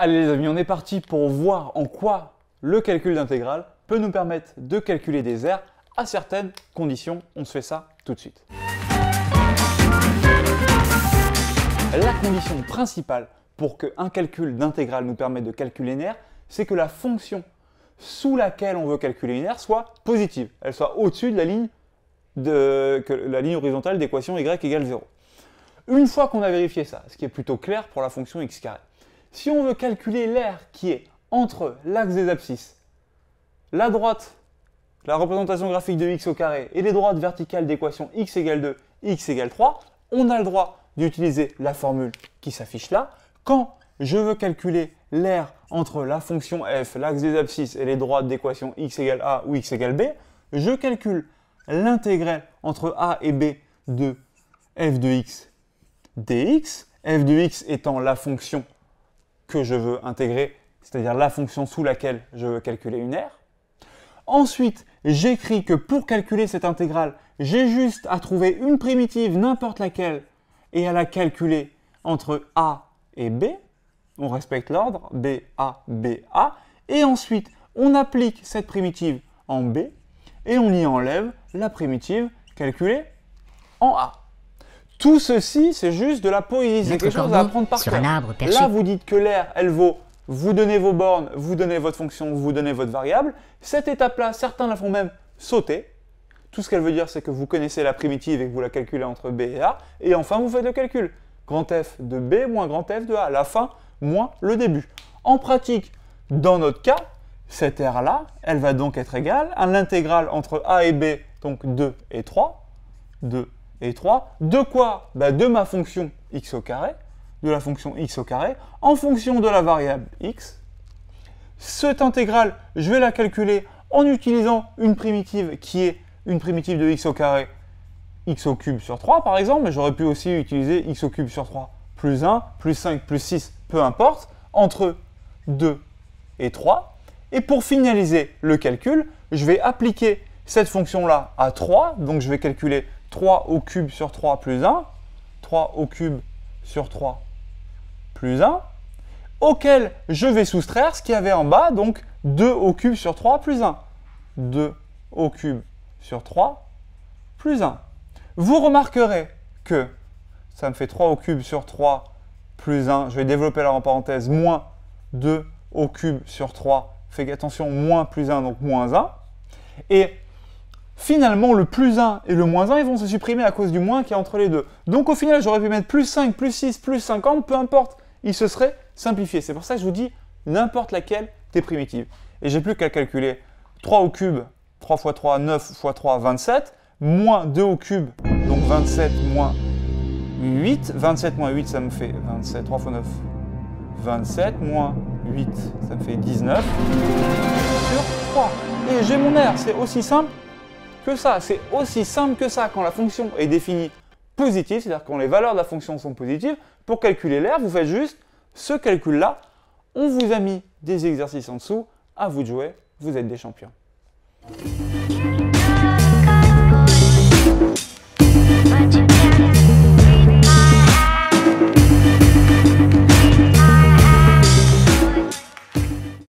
Allez les amis, on est parti pour voir en quoi le calcul d'intégrale peut nous permettre de calculer des aires à certaines conditions. On se fait ça tout de suite. La condition principale pour qu'un calcul d'intégrale nous permette de calculer une aire, c'est que la fonction sous laquelle on veut calculer une aire soit positive, elle soit au-dessus de la ligne, la ligne horizontale d'équation y égale 0. Une fois qu'on a vérifié ça, ce qui est plutôt clair pour la fonction x carré, si on veut calculer l'air qui est entre l'axe des abscisses, la droite, la représentation graphique de x au carré, et les droites verticales d'équation x égale 2, x égale 3, on a le droit d'utiliser la formule qui s'affiche là. Quand je veux calculer l'air entre la fonction f, l'axe des abscisses et les droites d'équation x égale a ou x égale b, je calcule l'intégrale entre a et b de f de x dx, f de x étant la fonction que je veux intégrer, c'est-à-dire la fonction sous laquelle je veux calculer une aire. Ensuite, j'écris que pour calculer cette intégrale, j'ai juste à trouver une primitive, n'importe laquelle, et à la calculer entre A et B. On respecte l'ordre B, A, B, A. Et ensuite, on applique cette primitive en B et on y enlève la primitive calculée en A. Tout ceci, c'est juste de la poésie. C'est quelque chose à apprendre par cœur. Là, vous dites que l'air, elle vaut. Vous donnez vos bornes, vous donnez votre fonction, vous donnez votre variable. Cette étape-là, certains la font même sauter. Tout ce qu'elle veut dire, c'est que vous connaissez la primitive et que vous la calculez entre b et a. Et enfin, vous faites le calcul. Grand f de b moins grand f de a. La fin moins le début. En pratique, dans notre cas, cette r-là, elle va donc être égale à l'intégrale entre a et b, donc 2 et 3, de et 3. De quoi bah, De ma fonction x au carré, de la fonction x au carré, en fonction de la variable x. Cette intégrale, je vais la calculer en utilisant une primitive qui est une primitive de x au carré, x au cube sur 3 par exemple, mais j'aurais pu aussi utiliser x au cube sur 3, plus 1, plus 5, plus 6, peu importe, entre 2 et 3. Et pour finaliser le calcul, je vais appliquer cette fonction-là à 3, donc je vais calculer 3 au cube sur 3 plus 1, 3 au cube sur 3 plus 1, auquel je vais soustraire ce qu'il y avait en bas, donc 2 au cube sur 3 plus 1. 2 au cube sur 3 plus 1. Vous remarquerez que ça me fait 3 au cube sur 3 plus 1. Je vais développer là en parenthèse moins 2 au cube sur 3. Faites attention, moins plus 1, donc moins 1. Et Finalement, le plus 1 et le moins 1, ils vont se supprimer à cause du moins qui est entre les deux. Donc au final, j'aurais pu mettre plus 5, plus 6, plus 50, peu importe, il se serait simplifié. C'est pour ça que je vous dis n'importe laquelle t'es primitives. Et j'ai plus qu'à calculer 3 au cube, 3 x 3, 9 x 3, 27, moins 2 au cube, donc 27 moins 8. 27 moins 8, ça me fait 27, 3 fois 9, 27 moins 8, ça me fait 19 sur 3. Et j'ai mon R, c'est aussi simple ça. C'est aussi simple que ça. Quand la fonction est définie positive, c'est-à-dire quand les valeurs de la fonction sont positives, pour calculer l'air, vous faites juste ce calcul-là. On vous a mis des exercices en dessous. À vous de jouer. Vous êtes des champions.